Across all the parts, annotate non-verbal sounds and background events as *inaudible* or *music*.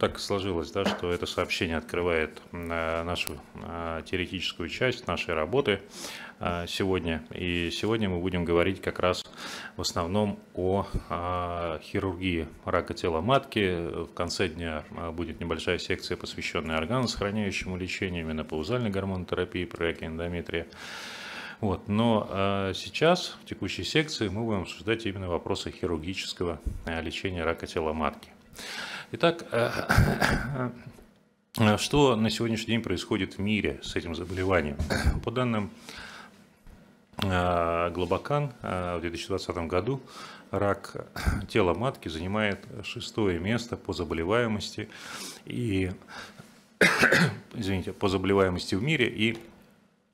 так сложилось, да, что это сообщение открывает э, нашу э, теоретическую часть нашей работы э, сегодня. И сегодня мы будем говорить как раз в основном о а, хирургии рака тела матки. В конце дня будет небольшая секция, посвященная органосохраняющему лечению, именно паузальной гормонотерапии при раке эндометрия. Вот. Но э, сейчас, в текущей секции, мы будем обсуждать именно вопросы хирургического лечения рака тела матки. Итак, э, *coughs* что на сегодняшний день происходит в мире с этим заболеванием? По данным э, Глобакан э, в 2020 году рак тела матки занимает шестое место по заболеваемости и *coughs* извините, по заболеваемости в мире и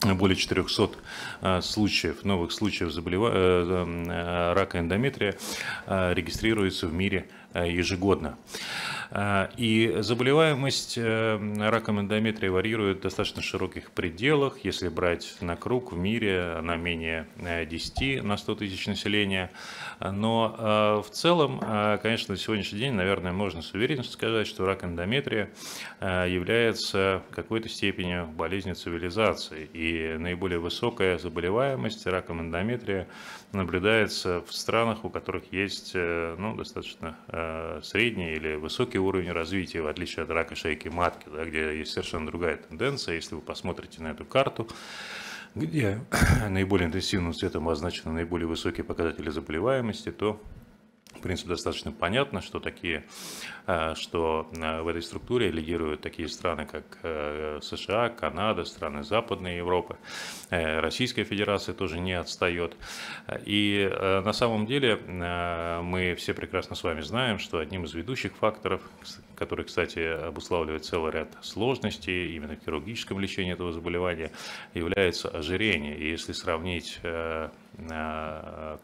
более 400 случаев, новых случаев заболева... рака эндометрия регистрируется в мире Э, ежегодно. Э, и заболеваемость э, раком эндометрия варьирует в достаточно широких пределах. Если брать на круг в мире, она менее 10 на 100 тысяч населения. Но в целом, конечно, на сегодняшний день, наверное, можно с уверенностью сказать, что рак эндометрия является в какой-то степени болезнью цивилизации. И наиболее высокая заболеваемость раком эндометрия наблюдается в странах, у которых есть э, ну, достаточно э, средний или высокий уровень развития, в отличие от рака шейки матки, да, где есть совершенно другая тенденция. Если вы посмотрите на эту карту, где *clears throat* наиболее интенсивным цветом обозначены наиболее высокие показатели заболеваемости, то в принципе, достаточно понятно, что такие, э, что э, в этой структуре лидируют такие страны, как э, США, Канада, страны Западной Европы, Российская Федерация тоже не отстает. И на самом деле мы все прекрасно с вами знаем, что одним из ведущих факторов, который, кстати, обуславливает целый ряд сложностей именно в хирургическом лечении этого заболевания, является ожирение. И если сравнить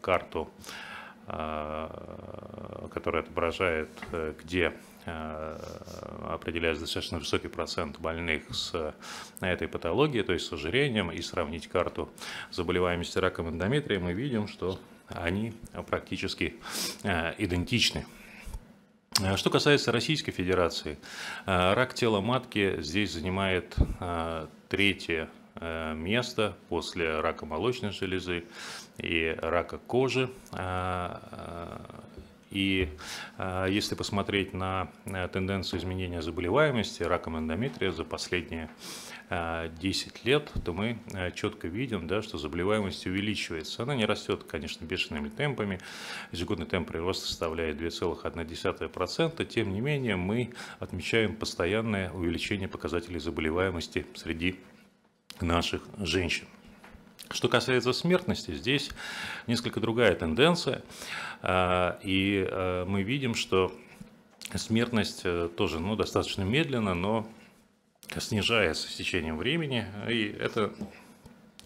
карту а, который отображает, э, где э, определяется достаточно высокий процент больных с э, этой патологией, то есть с ожирением, и сравнить карту заболеваемости раком эндометрия, мы видим, что они практически идентичны. А что касается Российской Федерации, рак тела матки здесь занимает третье место после рака молочной железы и рака кожи. А, а, и а, если посмотреть на э, тенденцию изменения заболеваемости раком эндометрия за последние 10 лет, то мы э, четко видим, да, что заболеваемость увеличивается. Она не растет, конечно, бешеными темпами. Ежегодный темп прироста составляет 2,1%. Тем не менее, мы отмечаем постоянное увеличение показателей заболеваемости среди наших женщин. Что касается смертности, здесь несколько другая тенденция, а, и а, мы видим, что смертность э, тоже ну, достаточно медленно, но снижается с течением времени, и это,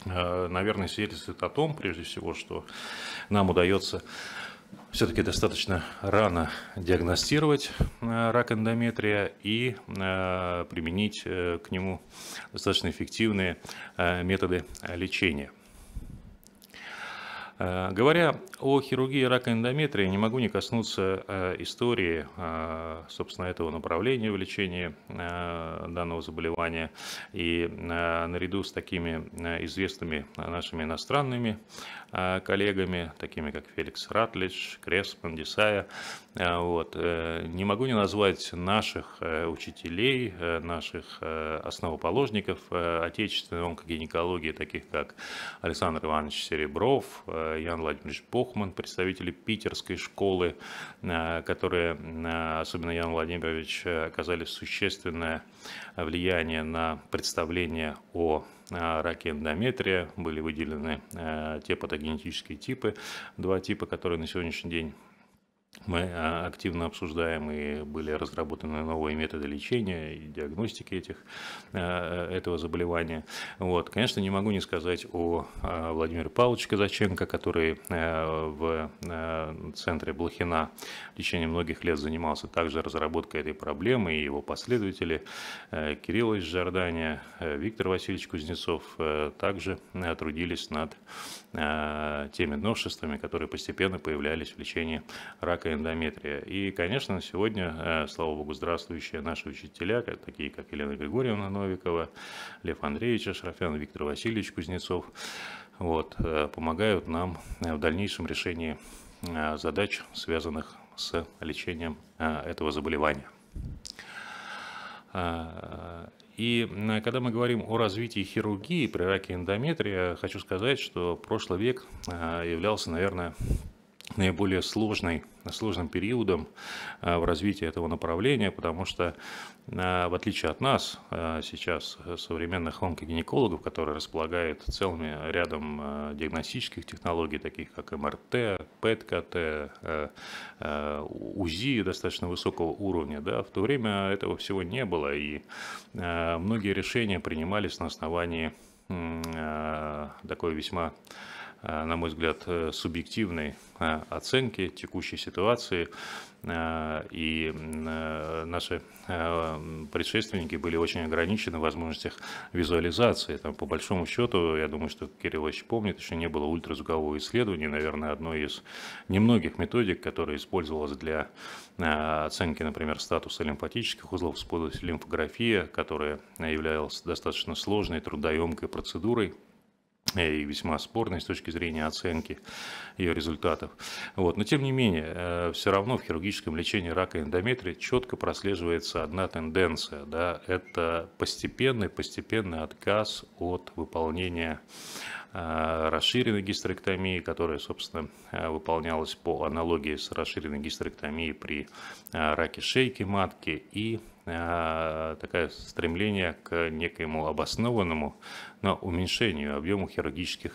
а, наверное, свидетельствует о том, прежде всего, что нам удается все-таки достаточно рано диагностировать э, рак эндометрия и э, применить э, к нему достаточно эффективные методы лечения. Говоря о хирургии рака эндометрия, не могу не коснуться истории, собственно, этого направления в лечении данного заболевания. И наряду с такими известными нашими иностранными а, коллегами, такими как Феликс Ратлич, Кресман, Десая. А, вот. Э, не могу не назвать наших э, учителей, э, наших основоположников отечественной онкогинекологии, таких как Александр Иванович Серебров, Ян Владимирович Бохман, представители питерской школы, которые, особенно Ян Владимирович, оказали существенное влияние на представление о Э, раке эндометрия были выделены э, те патогенетические типы, два типа, которые на сегодняшний день мы а, активно обсуждаем и были разработаны новые методы лечения и диагностики этих, э, этого заболевания. Вот. Конечно, не могу не сказать о а, Владимире Павловиче Казаченко, который э, в э, центре Блохина в течение многих лет занимался также разработкой этой проблемы, и его последователи Кирилл из Жордания, Виктор Васильевич Кузнецов также трудились над теми новшествами, которые постепенно появлялись в лечении рака клетка эндометрия. И, конечно, сегодня, э, слава богу, здравствующие наши учителя, такие как Елена Григорьевна Новикова, Лев Андреевич Ашрафян, Виктор Васильевич Кузнецов, вот, э, помогают нам э, в дальнейшем решении задач, связанных с лечением этого заболевания. И когда мы говорим о развитии хирургии при раке эндометрия, хочу сказать, что прошлый век являлся, наверное, наиболее сложной, сложным периодом э, в развитии этого направления, потому что, э, в отличие от нас, э, сейчас современных онкогинекологов, которые располагают целыми рядом диагностических технологий, таких как МРТ, ПЭТ-КТ, УЗИ достаточно высокого уровня, да, в то время этого всего не было, и многие решения принимались на основании такой весьма Э, на мой взгляд, э, субъективной э, оценки текущей ситуации. И наши предшественники были очень ограничены в возможностях визуализации. Там, по большому счету, я думаю, что Кирилл Ильич помнит, еще не было ультразвукового исследования, наверное, одной из немногих методик, которая использовалась для оценки, например, статуса лимфатических узлов, использовалась лимфография, которая являлась достаточно сложной, трудоемкой процедурой, и весьма спорной с точки зрения оценки ее результатов. Вот. Но тем не менее, э, все равно в хирургическом лечении рака эндометрия четко прослеживается одна тенденция. Да? Это постепенный, постепенный отказ от выполнения э, расширенной гистерэктомии, которая, собственно, э, выполнялась по аналогии с расширенной гистерэктомией при раке шейки матки и а, такое стремление к некоему обоснованному, но уменьшению объема хирургических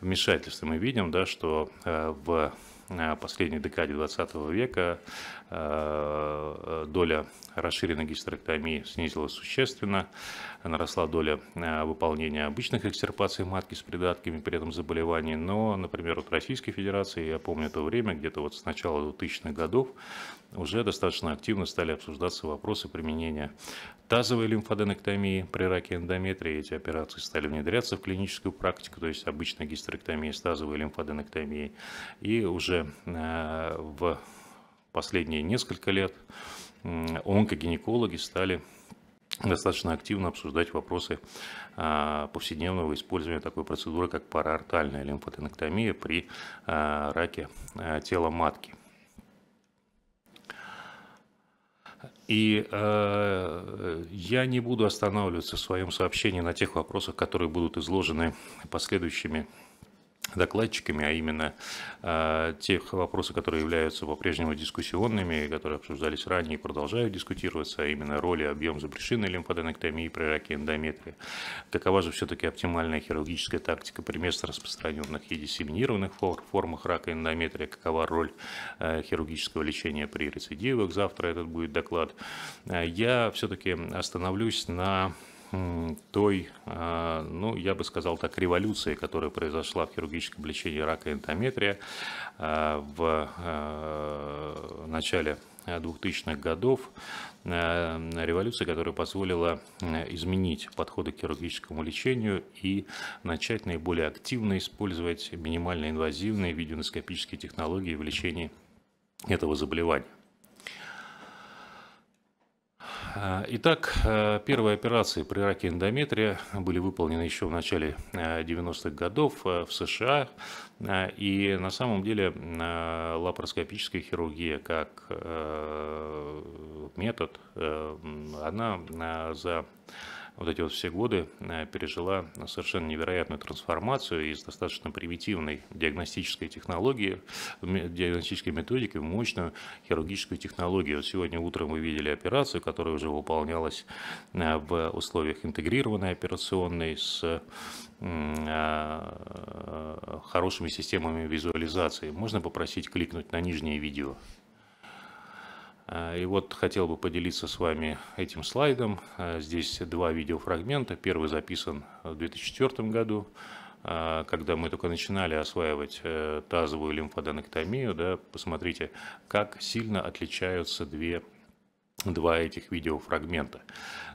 вмешательств. мы видим, да, что а, в а, последней декаде 20 века доля расширенной гистерэктомии снизилась существенно, наросла доля выполнения обычных экстерпаций матки с придатками при этом заболевании, но, например, вот Российской Федерации, я помню то время, где-то вот с начала 2000-х годов, уже достаточно активно стали обсуждаться вопросы применения тазовой лимфоденэктомии при раке эндометрии. Эти операции стали внедряться в клиническую практику, то есть обычная гистерэктомия с тазовой лимфоденэктомией. И уже э, в последние несколько лет онкогинекологи стали достаточно активно обсуждать вопросы э, повседневного использования такой процедуры, как параортальная лимфотенэктомия при э, раке тела матки. И э, я не буду останавливаться в своем сообщении на тех вопросах, которые будут изложены последующими докладчиками, а именно э, тех вопросов, которые являются по-прежнему дискуссионными, которые обсуждались ранее и продолжают дискутироваться, а именно роли объем запрещенной лимфоденектомии при раке эндометрия, какова же все-таки оптимальная хирургическая тактика при место распространенных и диссеминированных формах рака эндометрия, какова роль э, хирургического лечения при рецидивах, завтра этот будет доклад. А, я все-таки остановлюсь на той, а, ну, я бы сказал так, революции, которая произошла в хирургическом лечении рака и энтометрия а, в а, начале 2000-х годов, э, революция, которая позволила изменить подходы к хирургическому лечению и начать наиболее активно использовать минимально инвазивные видеоноскопические технологии в лечении этого заболевания. А, итак, э, первые операции при раке эндометрия были выполнены еще в начале 90-х э, годов э, в США. И на самом деле лапароскопическая хирургия как метод, она за вот эти вот все годы э, пережила совершенно невероятную трансформацию из достаточно примитивной диагностической технологии, диагностической методики в мощную хирургическую технологию. Вот сегодня утром вы видели операцию, которая уже выполнялась э, в условиях интегрированной операционной с э, хорошими системами визуализации. Можно попросить кликнуть на нижнее видео? А, и вот хотел бы поделиться с вами этим слайдом. А, здесь два видеофрагмента. Первый записан в 2004 году, а, когда мы только начинали осваивать э, тазовую лимфоденоктомию. Да, посмотрите, как сильно отличаются две два этих видеофрагмента.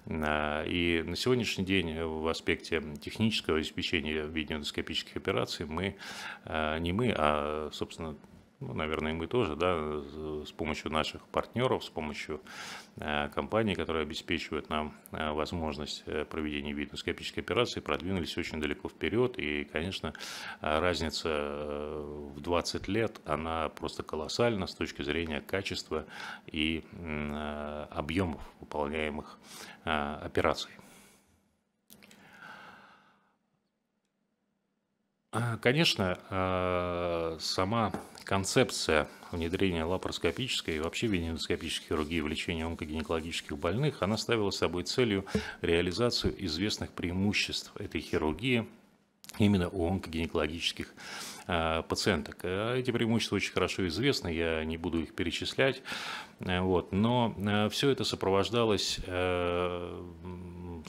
И на сегодняшний день в аспекте технического обеспечения видеоэндоскопических операций мы, не мы, а, собственно, ну, наверное, мы тоже, да, с помощью наших партнеров, с помощью э, компаний, которые обеспечивают нам э, возможность э, проведения видноскопической операции, продвинулись очень далеко вперед. И, конечно, разница в 20 лет, она просто колоссальна с точки зрения качества и объемов выполняемых операций. А, конечно, а, сама концепция внедрения лапароскопической и вообще венероскопической хирургии в лечении онкогинекологических больных, она ставила собой целью реализацию известных преимуществ этой хирургии именно у онкогинекологических а, пациенток. Эти преимущества очень хорошо известны, я не буду их перечислять, э, вот, но э, все это сопровождалось э,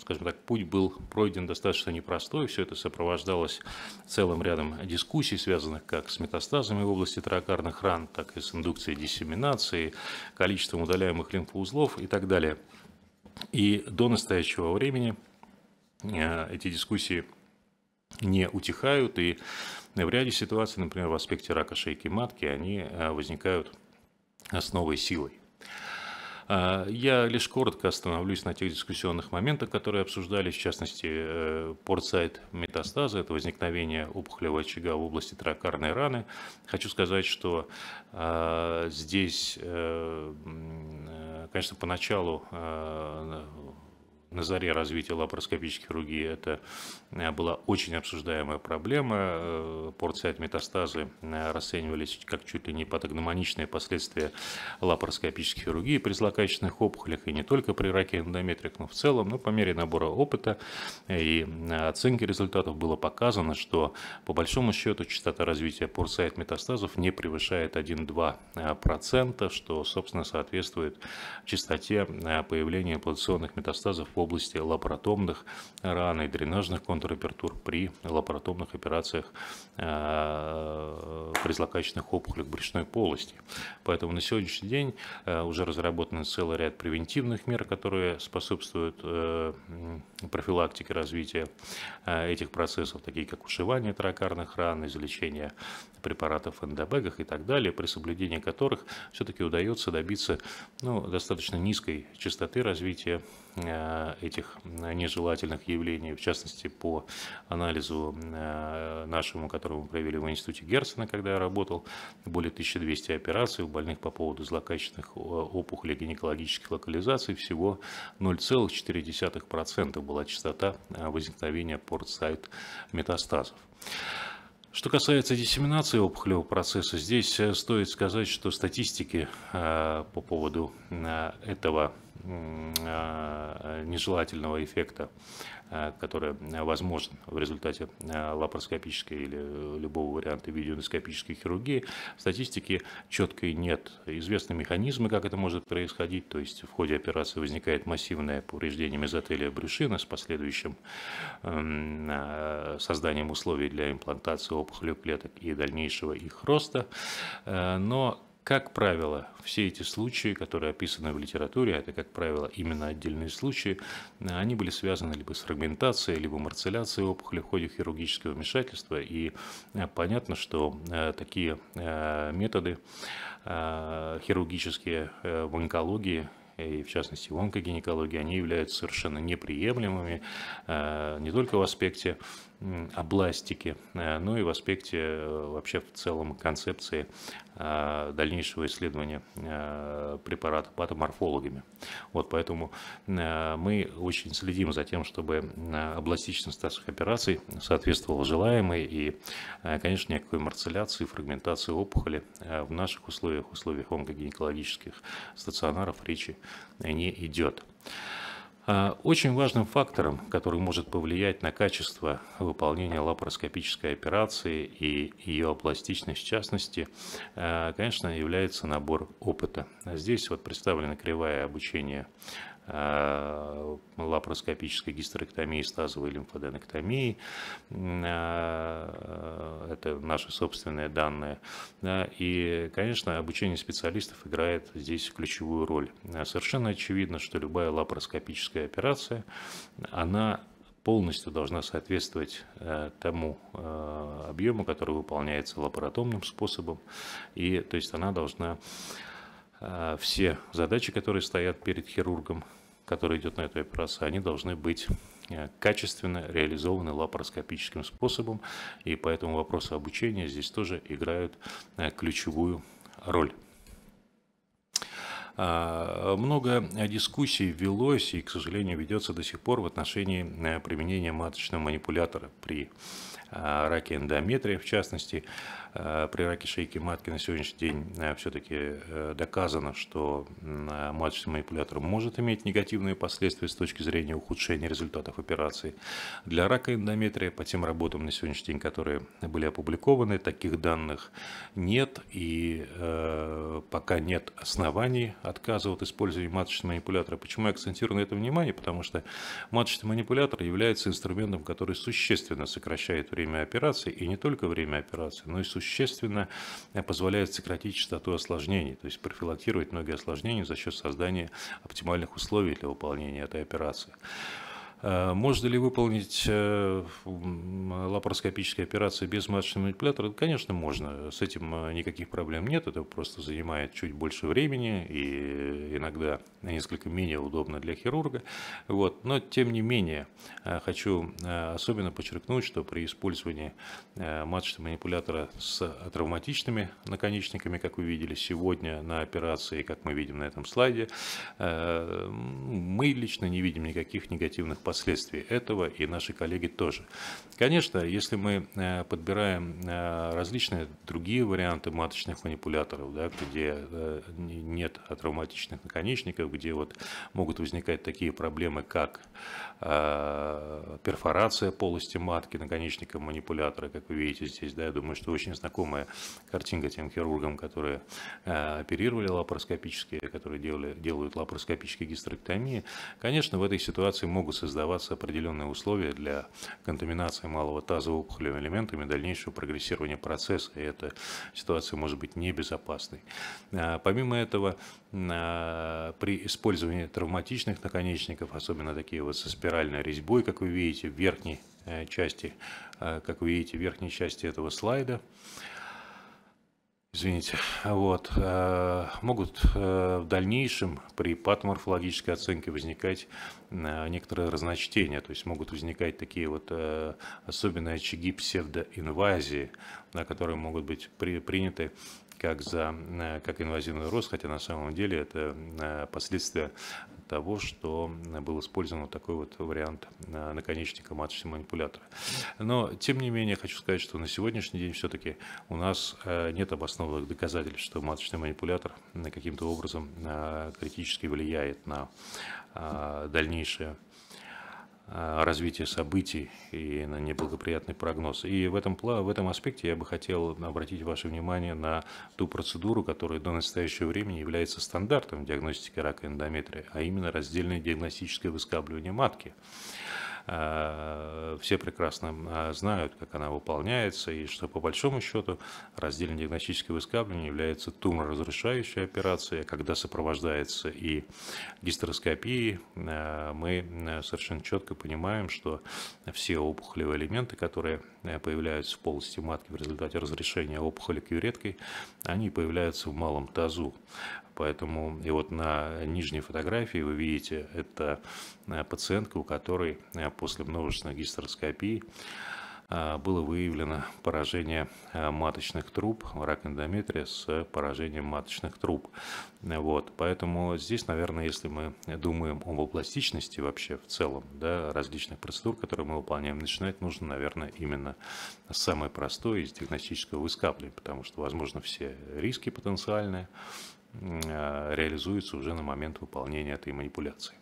скажем так, путь был пройден достаточно непростой. Все это сопровождалось целым рядом дискуссий, связанных как с метастазами в области тракарных ран, так и с индукцией диссеминации, количеством удаляемых лимфоузлов и так далее. И до настоящего времени э, эти дискуссии не утихают, и в ряде ситуаций, например, в аспекте рака шейки матки, они э, возникают с новой силой. А, я лишь коротко остановлюсь на тех дискуссионных моментах, которые обсуждались, в частности, э, порт-сайт метастаза, это возникновение опухолевого очага в области тракарной раны. Хочу сказать, что а, здесь, э, э, конечно, поначалу на заре развития лапароскопической хирургии это э, была очень обсуждаемая проблема. Э, от метастазы э, расценивались как чуть ли не патогномоничные последствия лапароскопической хирургии при злокачественных опухолях и не только при раке эндометрик, но в целом. Но по мере набора опыта и оценки результатов было показано, что по большому счету частота развития от метастазов не превышает 1-2%, что, собственно, соответствует частоте появления плантационных метастазов по области лапаротомных ран и дренажных контраператур при лапаротомных операциях э, при злокачественных опухолях брюшной полости. Поэтому на сегодняшний день э, уже разработан целый ряд превентивных мер, которые способствуют э, профилактике развития этих процессов, такие как ушивание тракарных ран, излечение препаратов в эндобэгах и так далее, при соблюдении которых все-таки удается добиться ну, достаточно низкой частоты развития э, этих э, нежелательных явлений, в частности, по анализу э, нашему, который мы провели в институте Герцена, когда я работал, более 1200 операций у больных по поводу злокачественных опухолей гинекологических локализаций, всего 0,4% была частота возникновения порт метастазов. Что касается диссеминации опухолевого процесса, здесь э, стоит сказать, что статистики э, по поводу э, этого а, нежелательного эффекта, а, который возможен в результате а, лапароскопической или любого варианта видеоноскопической хирургии, Статистики четкой нет. Известны механизмы, как это может происходить, то есть в ходе операции возникает массивное повреждение мезотелия брюшины с последующим созданием условий для имплантации опухолю клеток и дальнейшего их роста, но как правило, все эти случаи, которые описаны в литературе, а это, как правило, именно отдельные случаи, они были связаны либо с фрагментацией, либо марцеляцией опухоли в ходе хирургического вмешательства. И э, понятно, что э, такие э, методы хирургические в онкологии и в частности в онкогинекологии, они являются совершенно неприемлемыми не только в аспекте областики, э, ну и в аспекте э, вообще в целом концепции э, дальнейшего исследования препарата патоморфологами. Вот поэтому мы очень следим за тем, чтобы областичность наших операций соответствовала желаемой и, конечно, никакой марцеляции, фрагментации опухоли в наших условиях, условиях онкогинекологических стационаров речи не идет. А, очень важным фактором, который может повлиять на качество выполнения лапароскопической операции и ее пластичность в частности, а, конечно, является набор опыта. Здесь вот представлена кривая обучения Э, лапароскопической гистерэктомии, стазовой лимфоденэктомии. Э, это наши собственные данные. Э, и, конечно, обучение специалистов играет здесь ключевую роль. Совершенно очевидно, что любая лапароскопическая операция, она полностью должна соответствовать э, тому э, объему, который выполняется лапаротомным способом, и то есть она должна а все задачи, которые стоят перед хирургом, который идет на эту операцию, они должны быть э, качественно реализованы лапароскопическим способом, и поэтому вопросы обучения здесь тоже играют э, ключевую роль. А, много э, дискуссий велось и, к сожалению, ведется до сих пор в отношении применения маточного манипулятора при раке эндометрия, в частности. Э, при раке шейки матки на сегодняшний день э, все-таки э, доказано, что маточный манипулятор может иметь негативные последствия с точки зрения ухудшения результатов операции. Для рака эндометрия по тем работам на сегодняшний день, которые были опубликованы, таких данных нет и пока нет оснований отказывать от использования маточного манипулятора. Почему я акцентирую на это внимание? Потому что маточный манипулятор является инструментом, который существенно сокращает время операции и не только время операции, но и существенно существенно э, позволяет сократить частоту осложнений, то есть профилактировать многие осложнения за счет создания оптимальных условий для выполнения этой операции. Э, можно ли выполнить э, лапароскопические операции без маточного манипулятора? Конечно, можно. С этим э, никаких проблем нет. Это просто занимает чуть больше времени и иногда несколько менее удобно для хирурга. Вот. Но, тем не менее, хочу особенно подчеркнуть, что при использовании маточного манипулятора с травматичными наконечниками, как вы видели сегодня на операции, как мы видим на этом слайде, мы лично не видим никаких негативных последствий этого, и наши коллеги тоже. Конечно, если мы э, подбираем э, различные другие варианты маточных манипуляторов, да, где э, нет травматичных наконечников, где вот могут возникать такие проблемы, как перфорация полости матки наконечником манипулятора, как вы видите здесь, да, я думаю, что очень знакомая картинка тем хирургам, которые оперировали лапароскопические, которые делали, делают лапароскопические гистерэктомии. Конечно, в этой ситуации могут создать создаваться определенные условия для контаминации малого таза опухолевыми элементами дальнейшего прогрессирования процесса, и эта ситуация может быть небезопасной. А, помимо этого, а, при использовании травматичных наконечников, особенно такие вот со спиральной резьбой, как вы видите, в верхней э, части, э, как вы видите, в верхней части этого слайда, Извините, вот, э, могут э, в дальнейшем при патоморфологической оценке возникать э, некоторые разночтения, то есть могут возникать такие вот особенные очаги псевдоинвазии, которые могут быть при, приняты как за э, как инвазивный рост, хотя на самом деле это э, последствия того, что был использован вот такой вот вариант э, наконечника маточного манипулятора. Но, тем не менее, хочу сказать, что на сегодняшний день все-таки у нас нет обоснованных доказательств, что маточный манипулятор каким-то образом критически влияет на дальнейшее Э, развития событий и на неблагоприятный прогноз. И в этом, в этом аспекте я бы хотел обратить ваше внимание на ту процедуру, которая до настоящего времени является стандартом диагностики рака эндометрия, а именно раздельное диагностическое выскабливание матки. Э, все прекрасно а, знают, как она выполняется, и что по большому счету раздельно диагностическое выскабливание является туморазрешающей операцией, а когда сопровождается и гистероскопией, э, мы э, совершенно четко понимаем, что все опухолевые элементы, которые появляются в полости матки в результате разрешения опухоли кюреткой, они появляются в малом тазу. Поэтому и вот на нижней фотографии вы видите, это э, пациентка, у которой э, после множественной гистероскопии э, было выявлено поражение маточных труб, рак эндометрия с поражением маточных труб. Вот, поэтому здесь, наверное, если мы думаем об пластичности вообще в целом, да, различных процедур, которые мы выполняем, начинать нужно, наверное, именно с самой простой, из диагностического выскапления, потому что, возможно, все риски потенциальные, Э, реализуется уже на момент выполнения этой манипуляции.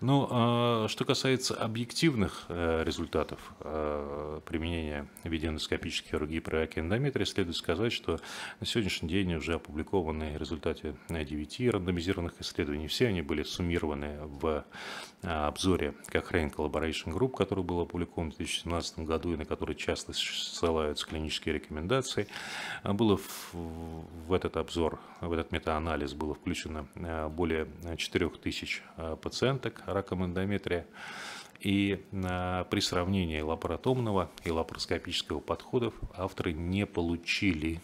Ну, а, что касается объективных э, результатов э, применения видеоэндоскопической хирургии при раке следует сказать, что на сегодняшний день уже опубликованы результаты 9 рандомизированных исследований. Все они были суммированы в э, обзоре Cochrane Collaboration Group, который был опубликован в 2017 году и на который часто ссылаются клинические рекомендации. А было в, в этот обзор, в этот метаанализ было включено более 4000 пациентов пациенток раком эндометрия. И а, при сравнении лапаротомного и лапароскопического подходов авторы не получили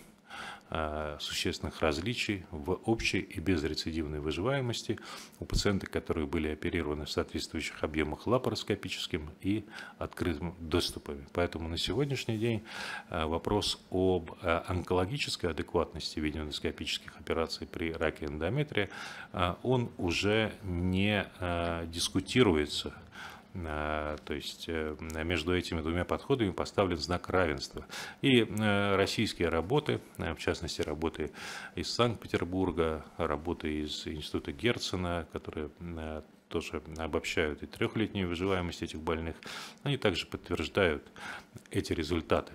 Э, существенных различий в общей и безрецидивной выживаемости у пациентов, которые были оперированы в соответствующих объемах лапароскопическим и открытым доступами. Поэтому на сегодняшний день э, вопрос об э, онкологической адекватности видеоэндоскопических операций при раке эндометрия, он уже не дискутируется а, то есть э, между этими двумя подходами поставлен знак равенства. И э, российские работы, э, в частности работы из Санкт-Петербурга, работы из Института Герцена, которые тоже обобщают и трехлетнюю выживаемость этих больных, они также подтверждают эти результаты.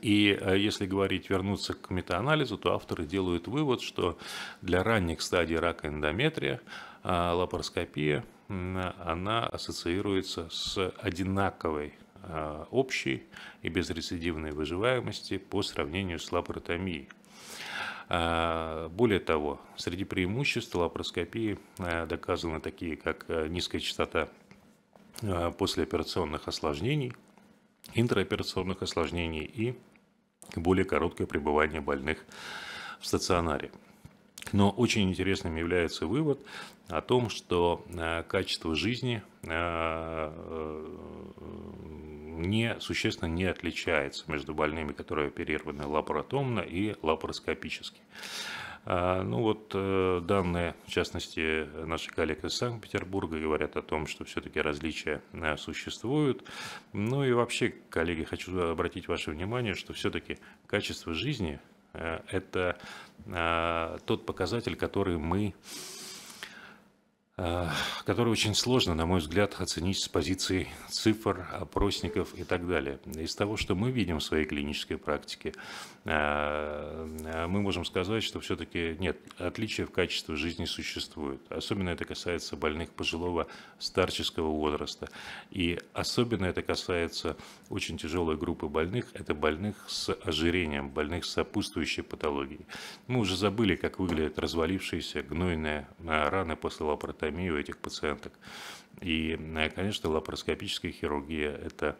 И если говорить, вернуться к метаанализу, то авторы делают вывод, что для ранних стадий рака эндометрия лапароскопия – она ассоциируется с одинаковой а, общей и безрецидивной выживаемости по сравнению с лапаротомией. А, более того, среди преимуществ лапароскопии а, доказаны такие, как низкая частота послеоперационных осложнений, интраоперационных осложнений и более короткое пребывание больных в стационаре. Но очень интересным является вывод о том, что э, качество жизни э, э, не, существенно не отличается между больными, которые оперированы лапаротомно и лапароскопически. Ну вот данные, в частности, наши коллеги из Санкт-Петербурга говорят о том, что все-таки различия существуют. Ну и вообще, коллеги, хочу обратить ваше внимание, что все-таки качество жизни – Э, это э, тот показатель, который мы Э, который очень сложно, на мой взгляд, оценить с позиции цифр, опросников и так далее. Из того, что мы видим в своей клинической практике, э, э, мы можем сказать, что все-таки нет, отличия в качестве жизни существуют. Особенно это касается больных пожилого старческого возраста. И особенно это касается очень тяжелой группы больных, это больных с ожирением, больных с сопутствующей патологией. Мы уже забыли, как выглядят развалившиеся гнойные раны после лапаротомии лапароскопию этих пациенток. И, э, конечно, лапароскопическая хирургия – это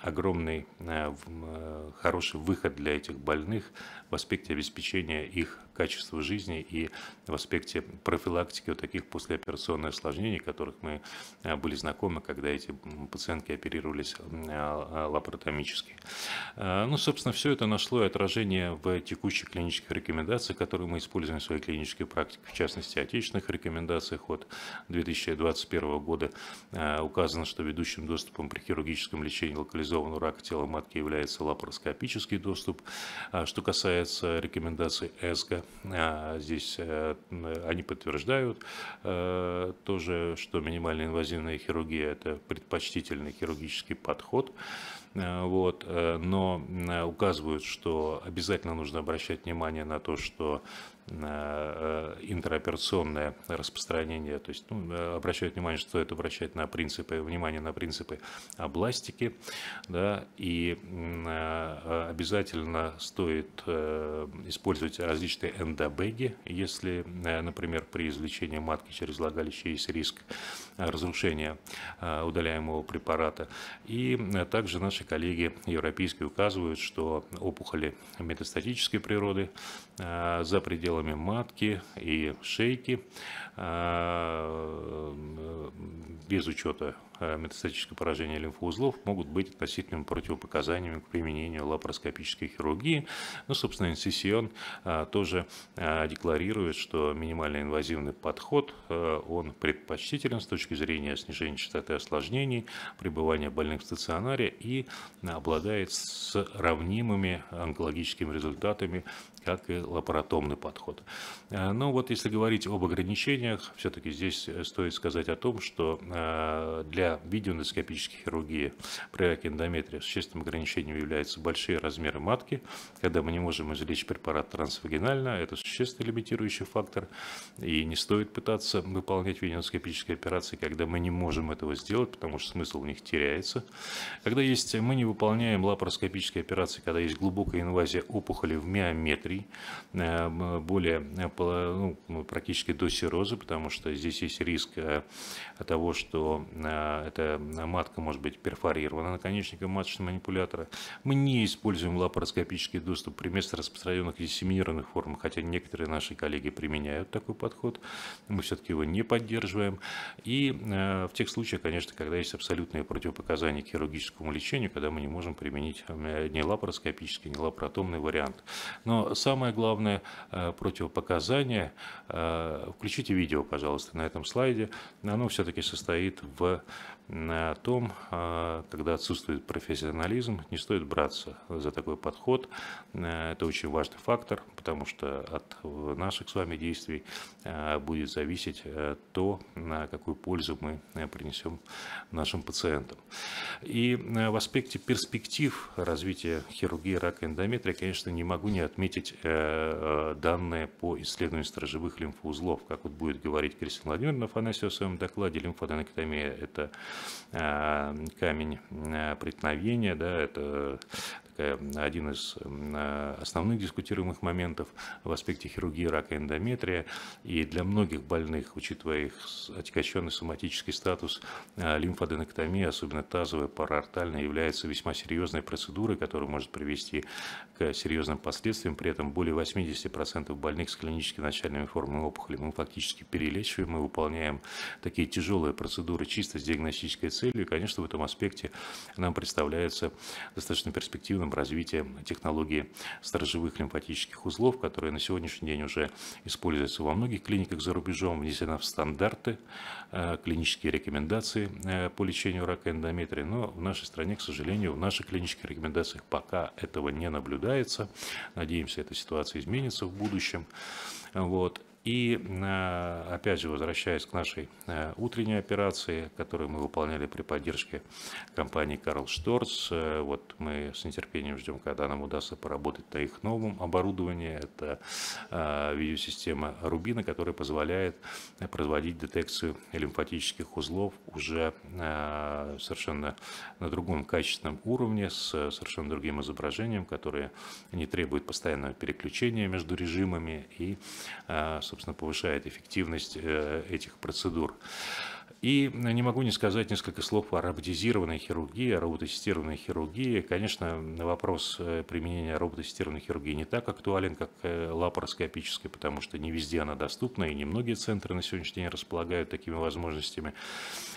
огромный, э, э, хороший выход для этих больных в аспекте обеспечения их качества жизни и в аспекте профилактики вот таких послеоперационных осложнений, которых мы э, были знакомы, когда эти пациентки оперировались э, э, лапаротомически. Ну, собственно, все это нашло отражение в текущих клинических рекомендациях, которые мы используем в своей клинической практике, в частности, отечественных рекомендациях от 2021 года. Указано, что ведущим доступом при хирургическом лечении локализованного рака тела матки является лапароскопический доступ. А что касается рекомендаций ЭСГО, а, здесь э, они подтверждают э, тоже, что минимальная инвазивная хирургия – это предпочтительный хирургический подход. Э, вот, но указывают, что обязательно нужно обращать внимание на то, что Э, э, интероперационное распространение, то есть ну, э, обращают внимание, что это обращает на принципы, внимание на принципы областики, да, и обязательно стоит использовать различные эндобеги, если, например, при извлечении матки через влагалище есть риск разрушения удаляемого препарата. И также наши коллеги европейские указывают, что опухоли метастатической природы за пределами отделами матки и шейки э, э, без учета э, метастатического поражения лимфоузлов могут быть относительными противопоказаниями к применению лапароскопической хирургии. Ну, собственно, инсессион тоже декларирует, что минимально инвазивный подход, он предпочтителен с точки зрения снижения частоты осложнений, пребывания больных в стационаре и обладает сравнимыми онкологическими результатами как и лапаротомный подход. Э, Но ну, вот если говорить об ограничениях, все-таки здесь э, стоит сказать о том, что э, для видеоэндоскопической хирургии при раке эндометрия существенным ограничением являются большие размеры матки, когда мы не можем извлечь препарат трансвагинально, это существенный лимитирующий фактор, и не стоит пытаться выполнять видеоэндоскопические операции, когда мы не можем этого сделать, потому что смысл у них теряется. Когда есть, мы не выполняем лапароскопические операции, когда есть глубокая инвазия опухоли в миометрии, 3, более э, ну, ну, практически до сирозы, потому что здесь есть риск э, того, что э, эта матка может быть перфорирована наконечником маточного манипулятора. Мы не используем лапароскопический доступ при место распространенных и диссеминированных форм, хотя некоторые наши коллеги применяют такой подход. Мы все-таки его не поддерживаем. И в тех случаях, конечно, когда есть абсолютные противопоказания к хирургическому лечению, когда мы не можем применить ни лапароскопический, ни лапаротомный вариант. Но с самое главное, э, противопоказание э, включите видео, пожалуйста, на этом слайде, оно все-таки состоит в Э, о том, э, когда отсутствует профессионализм, не стоит браться за такой подход. Э, это очень важный фактор, потому что от наших с вами действий будет зависеть то, на какую пользу мы принесем нашим пациентам. И в аспекте перспектив развития хирургии рака эндометрия, конечно, не могу не отметить данные по исследованию стражевых лимфоузлов. Как вот будет говорить Кристина Владимировна Афанасьева в своем докладе, лимфоденектомия – это Э, камень э, преткновения, да, это один из э, основных дискутируемых моментов в аспекте хирургии рака эндометрия. И для многих больных, учитывая их отягощенный соматический статус, э, лимфоденектомия, особенно тазовая, параортальная, является весьма серьезной процедурой, которая может привести к серьезным последствиям. При этом более 80% больных с клинически начальными формами опухоли мы фактически перелечиваем и выполняем такие тяжелые процедуры чисто с диагностической целью. И, конечно, в этом аспекте нам представляется достаточно перспективным активным развитием технологии сторожевых лимфатических узлов, которые на сегодняшний день уже используются во многих клиниках за рубежом, внесена в стандарты, э, клинические рекомендации э, по лечению рака эндометрия. Но в нашей стране, к сожалению, в наших клинических рекомендациях пока этого не наблюдается. Надеемся, эта ситуация изменится в будущем. Вот. И, э, опять же, возвращаясь к нашей э, утренней операции, которую мы выполняли при поддержке компании Карл Шторц, э, вот мы с нетерпением ждем, когда нам удастся поработать на их новом оборудовании. Это видеосистема Рубина, которая позволяет производить детекцию лимфатических узлов уже совершенно на другом качественном уровне, с совершенно другим изображением, которое не требует постоянного переключения между режимами и, собственно, собственно, повышает эффективность э, этих процедур. И ну, не могу не сказать несколько слов о роботизированной хирургии, о роботизированной хирургии. Конечно, вопрос э, применения роботизированной хирургии не так актуален, как э, лапароскопической, потому что не везде она доступна, и немногие центры на сегодняшний день располагают такими возможностями.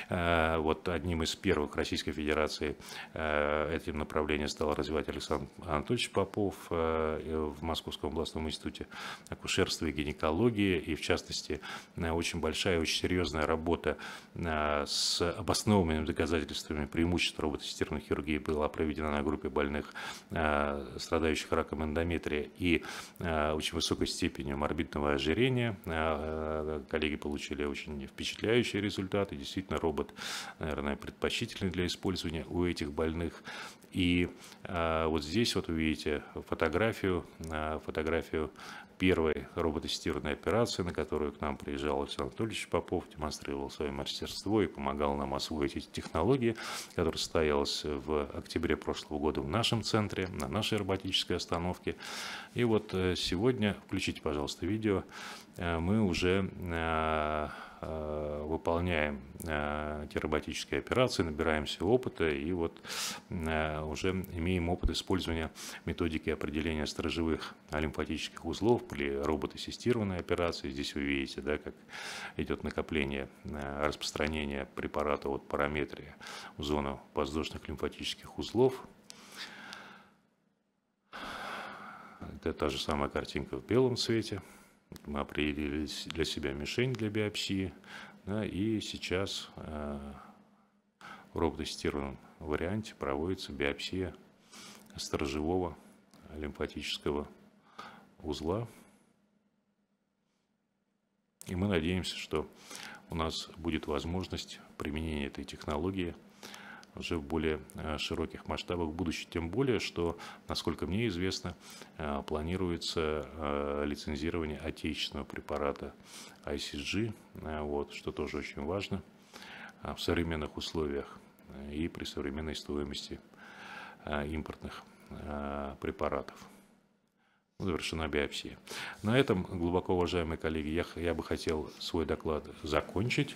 Э, вот одним из первых Российской Федерации этим направлением стал развивать Александр Анатольевич Попов в Московском областном институте акушерства и гинекологии, и в частности очень большая, очень серьезная работа Э, с обоснованными доказательствами преимуществ роботосистемной хирургии была проведена на группе больных, э, страдающих раком эндометрия и э, очень высокой степенью морбидного ожирения. Коллеги получили очень впечатляющие результаты. Действительно, робот, наверное, предпочтительный для использования у этих больных. И вот здесь вот вы видите фотографию, фотографию первой робототестированной операции, на которую к нам приезжал Александр Анатольевич Попов, демонстрировал свое мастерство и помогал нам освоить эти технологии, которая состоялась в октябре прошлого года в нашем центре, на нашей роботической остановке. И вот э, сегодня, включите, пожалуйста, видео, э, мы уже э, Э, выполняем эти роботические операции, набираемся опыта и вот э, уже имеем опыт использования методики определения стражевых лимфатических узлов при роботассистированной операции. Здесь вы видите, да, как идет накопление, э, распространение препарата от параметрия в зону воздушных лимфатических узлов. Это та же самая картинка в белом цвете. Мы определили для себя мишень для биопсии, да, и сейчас э, в рок-тестированном варианте проводится биопсия сторожевого лимфатического узла. И мы надеемся, что у нас будет возможность применения этой технологии – уже в более э, широких масштабах в будущем. Тем более, что, насколько мне известно, э, планируется э, лицензирование отечественного препарата ICG, вот, что тоже очень важно в современных условиях и при современной стоимости импортных препаратов. Ну, завершена биопсия. На этом, глубоко уважаемые коллеги, я, я бы хотел свой доклад закончить.